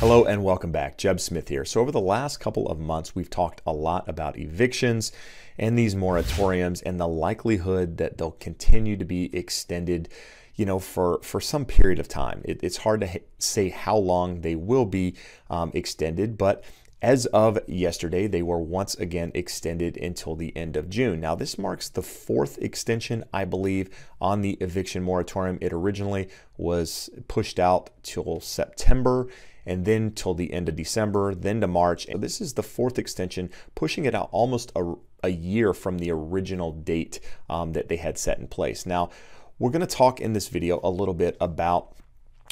Hello and welcome back. Jeb Smith here. So, over the last couple of months, we've talked a lot about evictions and these moratoriums and the likelihood that they'll continue to be extended you know, for, for some period of time. It, it's hard to say how long they will be um, extended, but as of yesterday, they were once again extended until the end of June. Now, this marks the fourth extension, I believe, on the eviction moratorium. It originally was pushed out till September and then till the end of December, then to March. So this is the fourth extension, pushing it out almost a, a year from the original date um, that they had set in place. Now, we're going to talk in this video a little bit about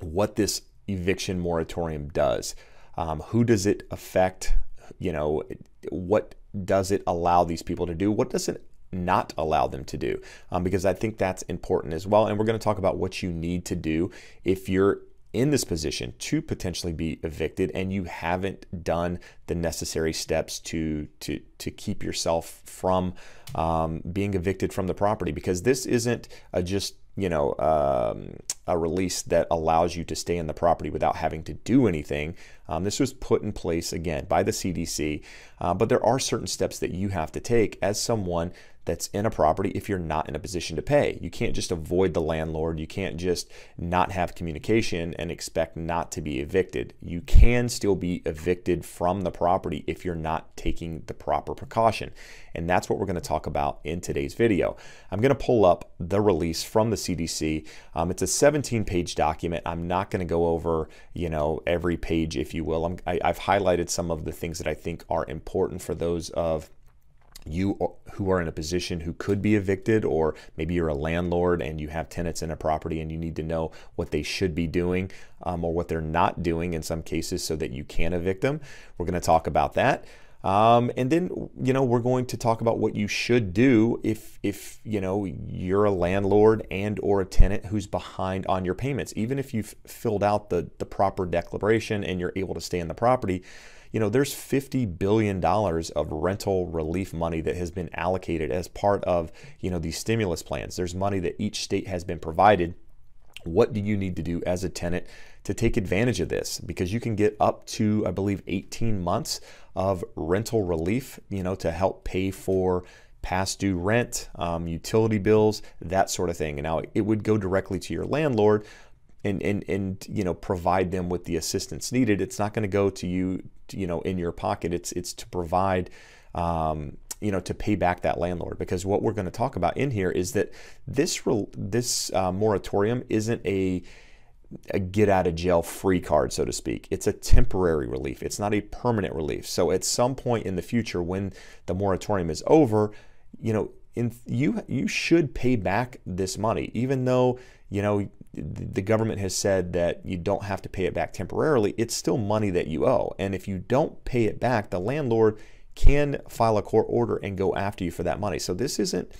what this eviction moratorium does. Um, who does it affect? You know, what does it allow these people to do? What does it not allow them to do? Um, because I think that's important as well. And we're going to talk about what you need to do if you're in this position to potentially be evicted and you haven't done the necessary steps to to to keep yourself from um, being evicted from the property because this isn't a just you know um, a release that allows you to stay in the property without having to do anything um, this was put in place again by the cdc uh, but there are certain steps that you have to take as someone that's in a property if you're not in a position to pay. You can't just avoid the landlord. You can't just not have communication and expect not to be evicted. You can still be evicted from the property if you're not taking the proper precaution. And that's what we're going to talk about in today's video. I'm going to pull up the release from the CDC. Um, it's a 17 page document. I'm not going to go over, you know, every page, if you will. I'm, I, i have highlighted some of the things that I think are important for those of you who are in a position who could be evicted, or maybe you're a landlord and you have tenants in a property and you need to know what they should be doing um, or what they're not doing in some cases so that you can evict them. We're going to talk about that. Um, and then you know we're going to talk about what you should do if if you know you're a landlord and or a tenant who's behind on your payments. Even if you've filled out the the proper declaration and you're able to stay in the property, you know, there's $50 billion of rental relief money that has been allocated as part of, you know, these stimulus plans. There's money that each state has been provided. What do you need to do as a tenant to take advantage of this? Because you can get up to, I believe, 18 months of rental relief, you know, to help pay for past due rent, um, utility bills, that sort of thing. And now it would go directly to your landlord, and and and you know provide them with the assistance needed. It's not going to go to you you know in your pocket. It's it's to provide. Um, you know to pay back that landlord because what we're going to talk about in here is that this this uh, moratorium isn't a a get out of jail free card, so to speak. It's a temporary relief. It's not a permanent relief. So at some point in the future, when the moratorium is over, you know, in, you you should pay back this money, even though you know the government has said that you don't have to pay it back temporarily, it's still money that you owe. And if you don't pay it back, the landlord can file a court order and go after you for that money. So this isn't,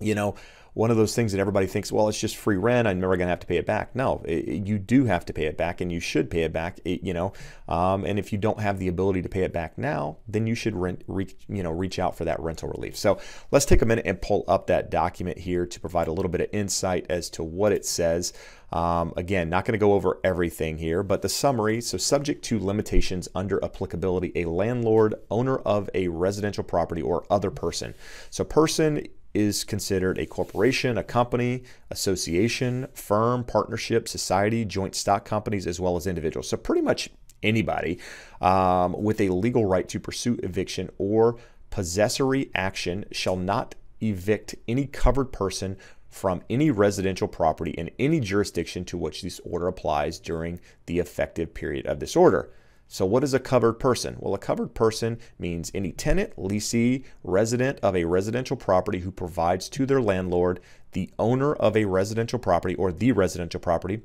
you know, one of those things that everybody thinks, well, it's just free rent. I'm never going to have to pay it back. No, it, you do have to pay it back, and you should pay it back. It, you know, um, and if you don't have the ability to pay it back now, then you should rent, reach, you know, reach out for that rental relief. So let's take a minute and pull up that document here to provide a little bit of insight as to what it says. Um, again, not going to go over everything here, but the summary. So, subject to limitations under applicability, a landlord, owner of a residential property, or other person. So, person is considered a corporation, a company, association, firm, partnership, society, joint stock companies, as well as individuals. So, pretty much anybody um, with a legal right to pursue eviction or possessory action shall not evict any covered person from any residential property in any jurisdiction to which this order applies during the effective period of this order. So what is a covered person? Well, a covered person means any tenant, leasee, resident of a residential property who provides to their landlord the owner of a residential property or the residential property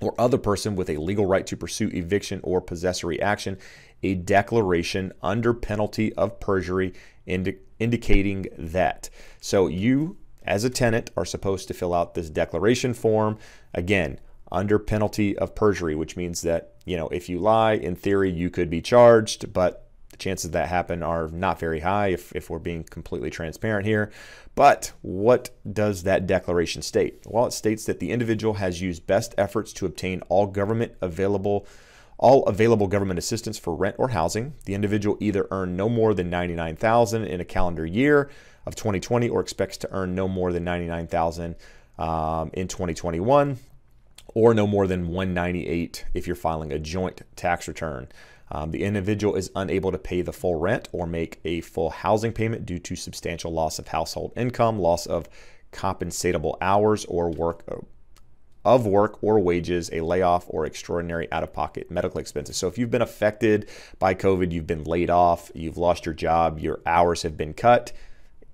or other person with a legal right to pursue eviction or possessory action a declaration under penalty of perjury indi indicating that. So you as a tenant are supposed to fill out this declaration form. Again, under penalty of perjury, which means that, you know, if you lie, in theory, you could be charged, but the chances that happen are not very high if, if we're being completely transparent here. But what does that declaration state? Well, it states that the individual has used best efforts to obtain all government available all available government assistance for rent or housing. The individual either earned no more than 99,000 in a calendar year of 2020 or expects to earn no more than 99,000 um, in 2021 or no more than 198 if you're filing a joint tax return. Um, the individual is unable to pay the full rent or make a full housing payment due to substantial loss of household income, loss of compensatable hours or work uh, of work or wages, a layoff, or extraordinary out of pocket medical expenses. So, if you've been affected by COVID, you've been laid off, you've lost your job, your hours have been cut,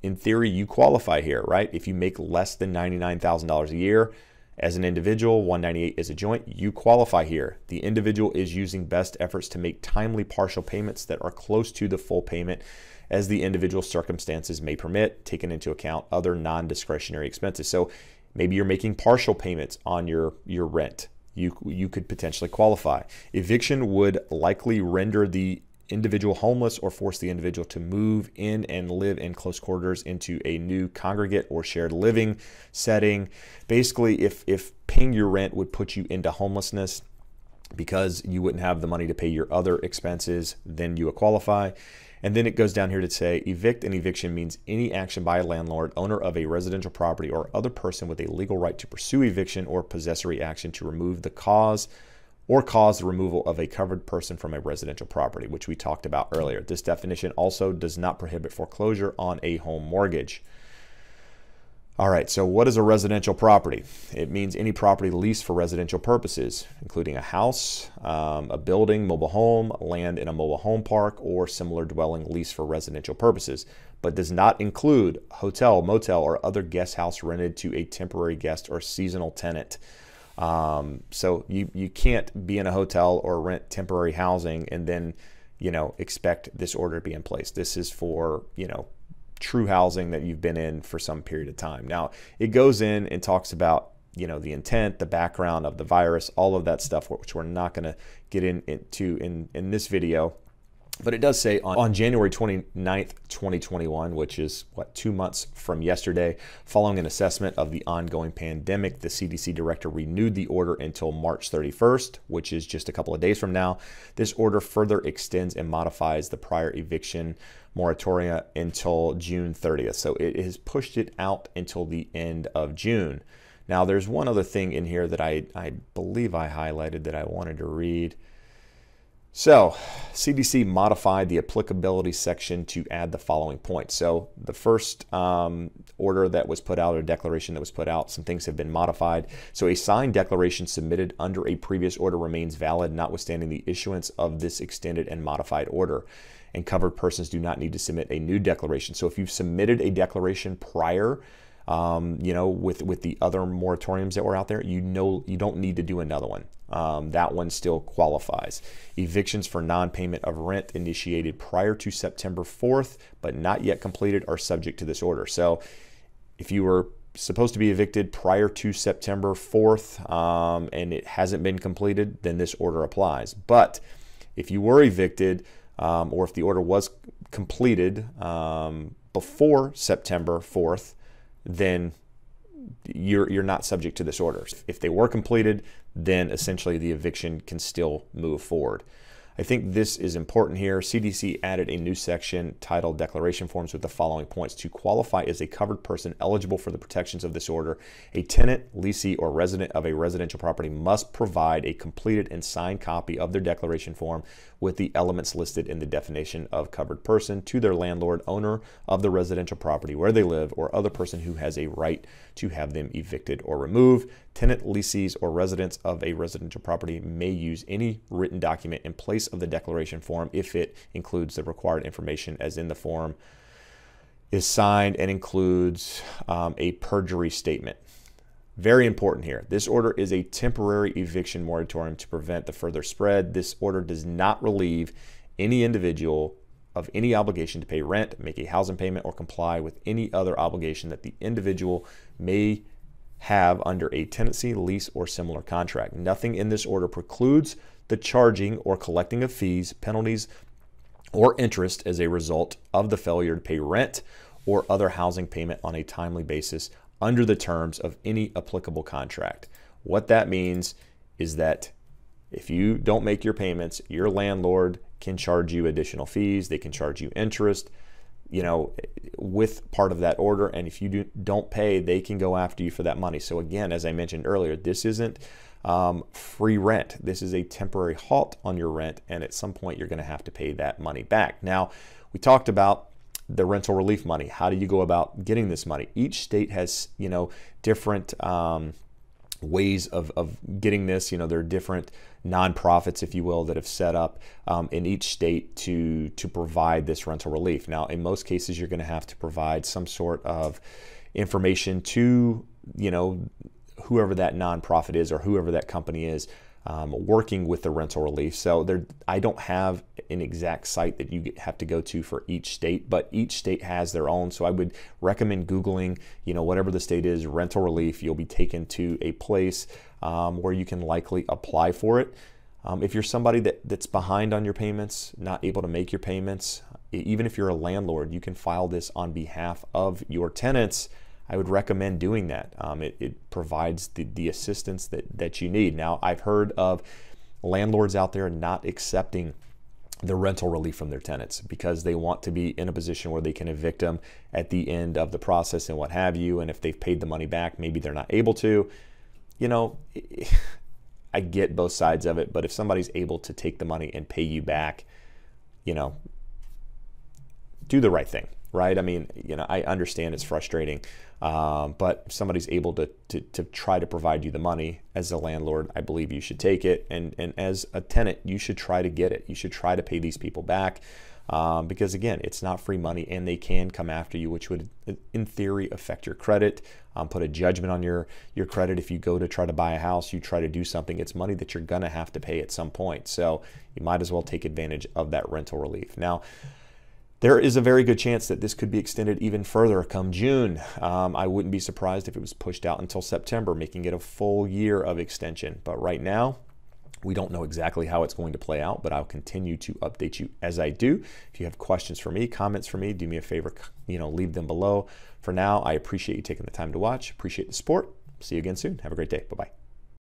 in theory, you qualify here, right? If you make less than $99,000 a year, as an individual, 198 is a joint. You qualify here. The individual is using best efforts to make timely partial payments that are close to the full payment as the individual circumstances may permit, taking into account other non-discretionary expenses. So maybe you're making partial payments on your, your rent. You, you could potentially qualify. Eviction would likely render the individual homeless or force the individual to move in and live in close quarters into a new congregate or shared living setting. Basically, if if paying your rent would put you into homelessness because you wouldn't have the money to pay your other expenses, then you would qualify. And then it goes down here to say evict and eviction means any action by a landlord, owner of a residential property, or other person with a legal right to pursue eviction or possessory action to remove the cause or cause the removal of a covered person from a residential property, which we talked about earlier. This definition also does not prohibit foreclosure on a home mortgage. All right, so what is a residential property? It means any property leased for residential purposes, including a house, um, a building, mobile home, land in a mobile home park, or similar dwelling leased for residential purposes, but does not include hotel, motel, or other guest house rented to a temporary guest or seasonal tenant. Um, so you you can't be in a hotel or rent temporary housing and then you know expect this order to be in place. This is for you know true housing that you've been in for some period of time. Now it goes in and talks about you know the intent, the background of the virus, all of that stuff, which we're not going to get in, into in in this video. But it does say on, on January 29th, 2021, which is what, two months from yesterday, following an assessment of the ongoing pandemic, the CDC director renewed the order until March 31st, which is just a couple of days from now. This order further extends and modifies the prior eviction moratoria until June 30th. So it has pushed it out until the end of June. Now, there's one other thing in here that I, I believe I highlighted that I wanted to read. So, CDC modified the applicability section to add the following points. So, the first um, order that was put out, or declaration that was put out, some things have been modified. So, a signed declaration submitted under a previous order remains valid, notwithstanding the issuance of this extended and modified order. And covered persons do not need to submit a new declaration. So, if you've submitted a declaration prior um, you know, with with the other moratoriums that were out there, you know, you don't need to do another one. Um, that one still qualifies. Evictions for non-payment of rent initiated prior to September 4th, but not yet completed, are subject to this order. So, if you were supposed to be evicted prior to September 4th um, and it hasn't been completed, then this order applies. But if you were evicted um, or if the order was completed um, before September 4th, then you're you're not subject to this order. If they were completed, then essentially the eviction can still move forward. I think this is important here. CDC added a new section titled Declaration Forms with the following points. To qualify as a covered person eligible for the protections of this order, a tenant, leasee, or resident of a residential property must provide a completed and signed copy of their declaration form with the elements listed in the definition of covered person to their landlord, owner of the residential property where they live, or other person who has a right to have them evicted or removed tenant, lessees, or residents of a residential property may use any written document in place of the declaration form if it includes the required information as in the form is signed and includes um, a perjury statement. Very important here. This order is a temporary eviction moratorium to prevent the further spread. This order does not relieve any individual of any obligation to pay rent, make a housing payment, or comply with any other obligation that the individual may have under a tenancy, lease, or similar contract. Nothing in this order precludes the charging or collecting of fees, penalties, or interest as a result of the failure to pay rent or other housing payment on a timely basis under the terms of any applicable contract. What that means is that if you don't make your payments, your landlord can charge you additional fees, they can charge you interest, you know, with part of that order. And if you do, don't pay, they can go after you for that money. So, again, as I mentioned earlier, this isn't um, free rent. This is a temporary halt on your rent. And at some point, you're going to have to pay that money back. Now, we talked about the rental relief money. How do you go about getting this money? Each state has, you know, different. Um, ways of, of getting this. You know, there are different nonprofits, if you will, that have set up um, in each state to, to provide this rental relief. Now, in most cases, you're going to have to provide some sort of information to, you know, whoever that nonprofit is or whoever that company is um, working with the rental relief. So there, I don't have an exact site that you have to go to for each state, but each state has their own. So I would recommend Googling, you know, whatever the state is, rental relief. You'll be taken to a place um, where you can likely apply for it. Um, if you're somebody that, that's behind on your payments, not able to make your payments, even if you're a landlord, you can file this on behalf of your tenants I would recommend doing that. Um, it, it, provides the, the assistance that, that you need. Now, I've heard of landlords out there not accepting the rental relief from their tenants because they want to be in a position where they can evict them at the end of the process and what have you. And if they've paid the money back, maybe they're not able to. You know, I get both sides of it, but if somebody's able to take the money and pay you back, you know, do the right thing, right? I mean, you know, I understand it's frustrating, um, but somebody's able to, to, to, try to provide you the money as a landlord, I believe you should take it. And, and as a tenant, you should try to get it. You should try to pay these people back um, because, again, it's not free money and they can come after you, which would, uh, in theory, affect your credit, um, put a judgment on your, your credit. If you go to try to buy a house, you try to do something, it's money that you're going to have to pay at some point. So you might as well take advantage of that rental relief. Now, there is a very good chance that this could be extended even further come June. Um, I wouldn't be surprised if it was pushed out until September, making it a full year of extension. But right now, we don't know exactly how it's going to play out, but I'll continue to update you as I do. If you have questions for me, comments for me, do me a favor, you know, leave them below. For now, I appreciate you taking the time to watch. Appreciate the support. See you again soon. Have a great day. Bye-bye.